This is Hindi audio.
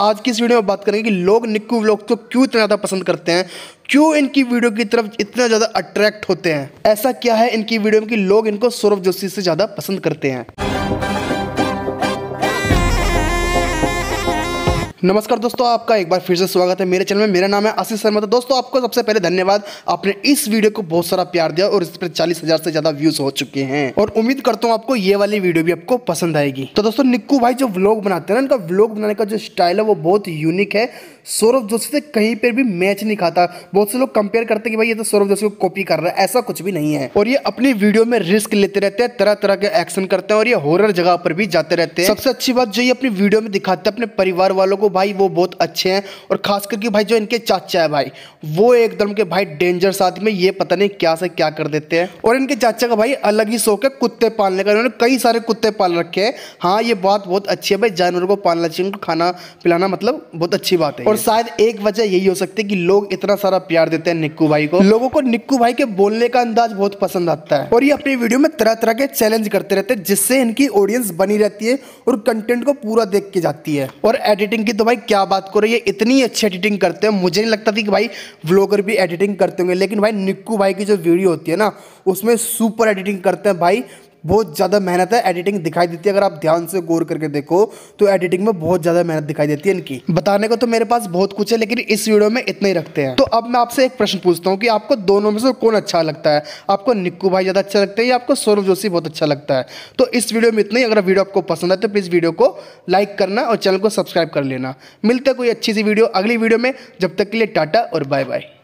आज की इस वीडियो में बात करेंगे कि लोग निक्कू व्लॉग को क्यों इतना ज़्यादा पसंद करते हैं क्यों इनकी वीडियो की तरफ इतना ज़्यादा अट्रैक्ट होते हैं ऐसा क्या है इनकी वीडियो में कि लोग इनको सौरभ जोशी से ज़्यादा पसंद करते हैं नमस्कार दोस्तों आपका एक बार फिर से स्वागत है मेरे चैनल में मेरा नाम है आशीष शर्मा तो दोस्तों आपको सबसे पहले धन्यवाद आपने इस वीडियो को बहुत सारा प्यार दिया और इस पर चालीस हजार से ज्यादा व्यूज हो चुके हैं और उम्मीद करता हूँ आपको ये वाली वीडियो भी आपको पसंद आएगी तो दोस्तों निक्कू भाई जो व्लॉग बनाते हैं ना इनका व्लॉग बनाने का जो स्टाइल है वो बहुत यूनिक है सौरभ जोशी से कहीं पर भी मैच नहीं खाता बहुत से लोग कंपेयर करते हैं कि भाई ये तो सौरभ जोशी को कॉपी कर रहा है ऐसा कुछ भी नहीं है और ये अपनी वीडियो में रिस्क लेते रहते हैं तरह तरह के एक्शन करते हैं और ये हॉरर जगह पर भी जाते रहते हैं सबसे अच्छी बात जो ये अपनी वीडियो में दिखाते हैं अपने परिवार वालों को भाई वो बहुत अच्छे हैं और खास करके भाई जो इनके चाचा है भाई वो एकदम के भाई डेंजर साथ में ये पता नहीं क्या से क्या कर देते हैं और इनके चाचा का भाई अलग ही शौक है कुत्ते पालने का इन्होंने कई सारे कुत्ते पाल रखे हैं हाँ ये बात बहुत अच्छी है भाई जानवरों को पालना चाहिए उनको खाना पिलाना मतलब बहुत अच्छी बात है और शायद एक वजह यही हो सकती है कि लोग इतना सारा प्यार देते हैं निक्कू भाई को लोगों को निक्कू भाई के बोलने का अंदाज बहुत पसंद आता है और ये अपनी वीडियो में तरह तरह के चैलेंज करते रहते हैं जिससे इनकी ऑडियंस बनी रहती है और कंटेंट को पूरा देख के जाती है और एडिटिंग की तो भाई क्या बात करो ये इतनी अच्छी एडिटिंग करते हैं मुझे नहीं लगता था कि भाई व्लॉगर भी एडिटिंग करते होंगे लेकिन भाई निक्कू भाई की जो वीडियो होती है ना उसमें सुपर एडिटिंग करते हैं भाई बहुत ज़्यादा मेहनत है एडिटिंग दिखाई देती है अगर आप ध्यान से गौर करके देखो तो एडिटिंग में बहुत ज़्यादा मेहनत दिखाई देती है इनकी बताने को तो मेरे पास बहुत कुछ है लेकिन इस वीडियो में इतना ही रखते हैं तो अब मैं आपसे एक प्रश्न पूछता हूँ कि आपको दोनों में से कौन अच्छा लगता है आपको निक्कू भाई ज़्यादा अच्छा लगता है या आपको सौरभ जोशी बहुत अच्छा लगता है तो इस वीडियो में इतना ही अगर वीडियो आपको पसंद है तो प्लीज़ वीडियो को लाइक करना और चैनल को सब्सक्राइब कर लेना मिलते कोई अच्छी सी वीडियो अगली वीडियो में जब तक के लिए टाटा और बाय बाय